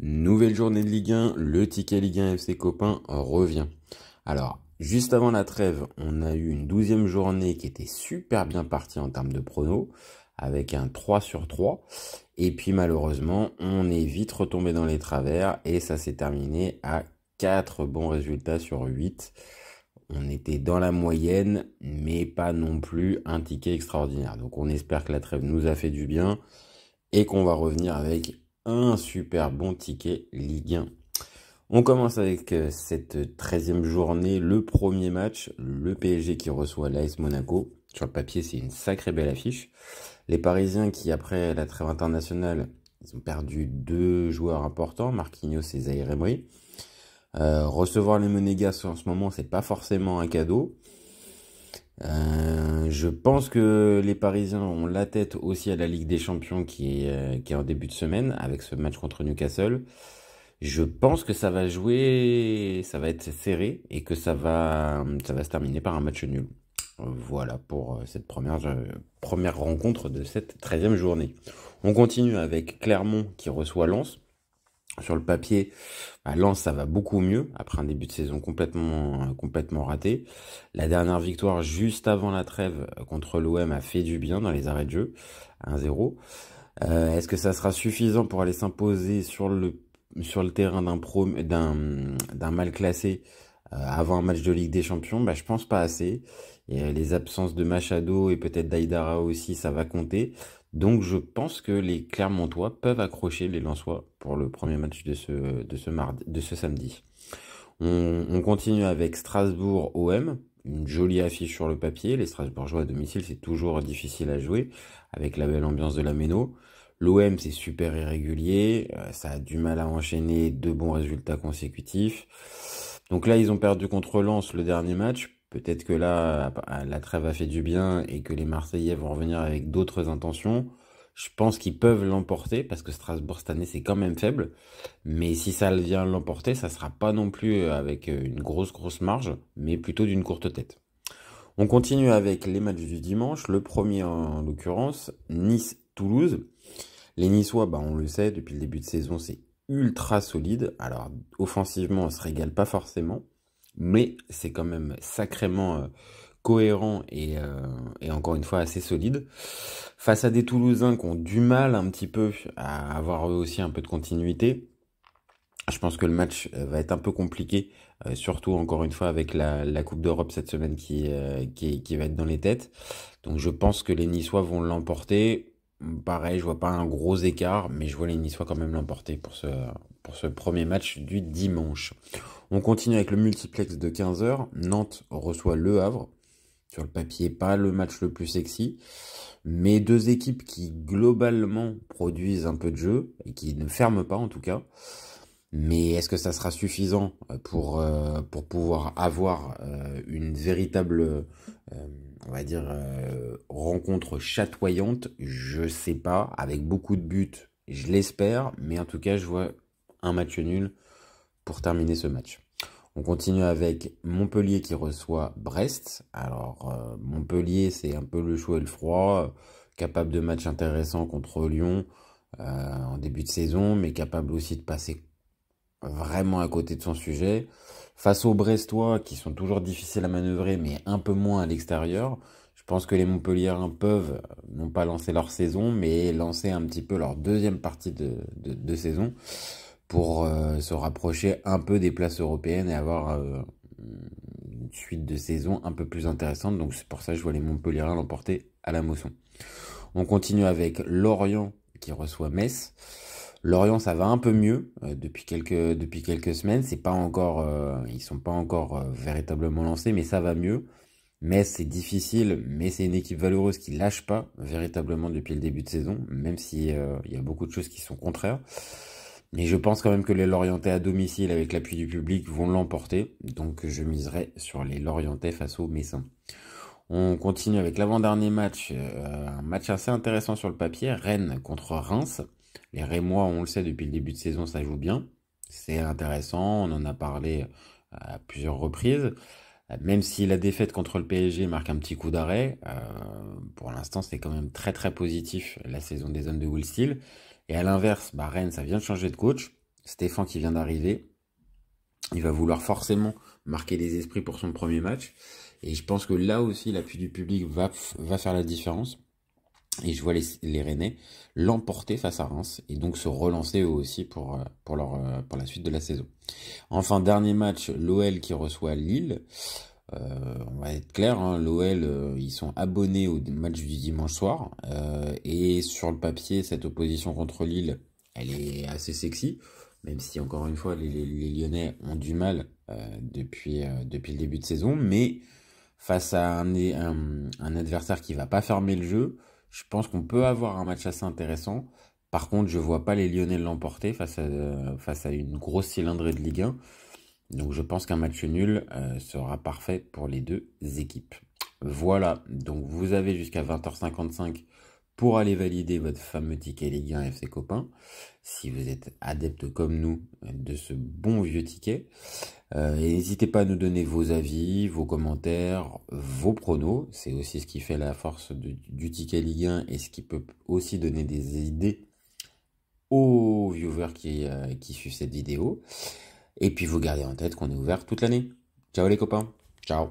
Nouvelle journée de Ligue 1, le ticket Ligue 1 FC Copain revient. Alors, juste avant la trêve, on a eu une douzième journée qui était super bien partie en termes de pronos, avec un 3 sur 3. Et puis malheureusement, on est vite retombé dans les travers et ça s'est terminé à 4 bons résultats sur 8. On était dans la moyenne, mais pas non plus un ticket extraordinaire. Donc on espère que la trêve nous a fait du bien et qu'on va revenir avec un super bon ticket Ligue 1. On commence avec euh, cette 13e journée, le premier match, le PSG qui reçoit l'AS Monaco. Sur le papier, c'est une sacrée belle affiche. Les Parisiens qui, après la trêve internationale, ils ont perdu deux joueurs importants, Marquinhos et Zaïre euh, recevoir les Monégas en ce moment, c'est pas forcément un cadeau. Euh, je pense que les Parisiens ont la tête aussi à la Ligue des Champions euh, qui est, en début de semaine avec ce match contre Newcastle. Je pense que ça va jouer, ça va être serré et que ça va, ça va se terminer par un match nul. Voilà pour euh, cette première, euh, première rencontre de cette 13e journée. On continue avec Clermont qui reçoit Lens sur le papier, à bah, Lens, ça va beaucoup mieux après un début de saison complètement, raté. La dernière victoire juste avant la trêve euh, contre l'OM a fait du bien dans les arrêts de jeu, 1-0. Euh, est-ce que ça sera suffisant pour aller s'imposer sur le, terrain d'un mal classé euh, avant un match de Ligue des Champions Je bah, Je pense pas assez. les absences de Machado et peut-être d'Aidara aussi, ça va compter. Donc je pense que les Clermontois peuvent accrocher les Lensois pour le premier match de ce, de ce, de ce samedi. On, on continue avec Strasbourg-OM. Une jolie affiche sur le papier. Les Strasbourgeois à domicile, c'est toujours difficile à jouer avec la belle ambiance de la Méno. L'OM, c'est super irrégulier. Euh, ça a du mal à enchaîner deux bons résultats consécutifs. Donc là, ils ont perdu contre Lens le dernier match. Peut-être que là, la trêve a fait du bien et que les Marseillais vont revenir avec d'autres intentions. Je pense qu'ils peuvent l'emporter parce que Strasbourg cette année c'est quand même faible. Mais si ça vient l'emporter, ça sera pas non plus euh, avec euh, une grosse grosse marge, mais plutôt d'une courte tête. On continue avec les matchs du dimanche. Le premier en l'occurrence, Nice-Toulouse. Les Niçois, bah, on le sait, depuis le début de saison, c'est ultra solide. Alors offensivement, on se régale pas forcément mais c'est quand même sacrément euh, cohérent euh, et, encore une fois assez solide. Face à des Toulousains qui ont du mal un petit peu à avoir eux aussi un peu de continuité, je pense que le match euh, va être un peu compliqué, surtout encore une fois avec la, Coupe d'Europe cette semaine qui, qui, qui va être dans les têtes. Donc je pense que les Niçois vont l'emporter Pareil, je vois pas un gros écart, mais je vois les Niçois quand même l'emporter pour ce, pour ce premier match du dimanche. On continue avec le multiplex de 15h. Nantes reçoit Le Havre. Sur le papier, pas le match le plus sexy, mais deux équipes qui globalement produisent un peu de jeu et qui ne ferment pas en tout cas. Mais est-ce que ça sera suffisant pour, euh, pour pouvoir avoir euh, une véritable euh, on va dire, euh, rencontre chatoyante, je sais pas, avec beaucoup de buts, je l'espère, mais en tout cas, je vois un match nul pour terminer ce match. On continue avec Montpellier qui reçoit Brest. Alors, euh, Montpellier, c'est un peu le chaud et le froid, capable de matchs intéressants contre Lyon euh, en début de saison, mais capable aussi de passer vraiment à côté de son sujet. Face aux Brestois, qui sont toujours difficiles à manœuvrer, mais un peu moins à l'extérieur, je pense que les Montpellierens peuvent, non pas lancer leur saison, mais lancer un petit peu leur deuxième partie de, saison pour euh, se rapprocher un peu des places européennes et avoir euh, une suite de saison un peu plus intéressante. Donc c'est pour ça que je vois les Montpellierens l'emporter à la Mosson. On continue avec Lorient qui reçoit Metz. Lorient, ça va un peu mieux euh, depuis, quelques, depuis quelques semaines. C'est pas encore, euh, ils sont pas encore euh, véritablement lancés, mais ça va mieux. Mais c'est difficile, mais c'est une équipe valeureuse qui lâche pas véritablement depuis le début de saison, même si il y a beaucoup de choses qui sont contraires. Mais je pense quand même que les Lorientais à domicile avec l'appui du public vont l'emporter, donc je miserai sur les Lorientais face aux Messins. On continue avec l'avant-dernier match, un match assez intéressant sur le papier, Rennes contre Reims. Les Rémois, on le sait, depuis le début de saison, ça joue bien. C'est intéressant, on en a parlé euh, à plusieurs reprises. Euh, même si la défaite contre le PSG marque un petit coup d'arrêt, euh, pour l'instant c'est quand même très très positif la saison des hommes de Will Et à l'inverse, bah, Rennes, ça vient de changer de coach. Stéphane qui vient d'arriver, il va vouloir forcément marquer les esprits pour son premier match. Et je pense que là aussi l'appui du public va faire la différence. Et je vois les, les Rennais l'emporter face à Reims et donc se relancer eux aussi pour, euh, pour, leur, euh, pour la suite de la saison. Enfin, dernier match, l'OL qui reçoit Lille. Euh, on va être clair, hein, l'OL, ils sont abonnés au match du dimanche soir. et sur le papier, cette opposition contre Lille, elle est assez sexy. Même si, encore une fois, les, Lyonnais ont du mal depuis, depuis le début de saison. Mais face à un, un adversaire qui ne va pas fermer le jeu, je pense qu'on peut avoir un match assez intéressant. Par contre, je ne vois pas les Lyonnais l'emporter face à, euh, une grosse cylindrée de Ligue 1. Donc je pense qu'un match nul euh, sera parfait pour les deux équipes. Voilà, donc vous avez jusqu'à 20h55 pour aller valider votre fameux ticket Ligue 1 ses copains, si vous êtes adepte comme nous de ce bon vieux ticket. Euh, n'hésitez pas à nous donner vos avis, vos commentaires, vos pronos. C'est aussi ce qui fait la force du ticket Ligue 1 et ce qui peut aussi donner des idées aux viewers qui, euh, qui suivent cette vidéo. Et puis vous gardez en tête qu'on est ouvert toute l'année. Ciao les copains. Ciao.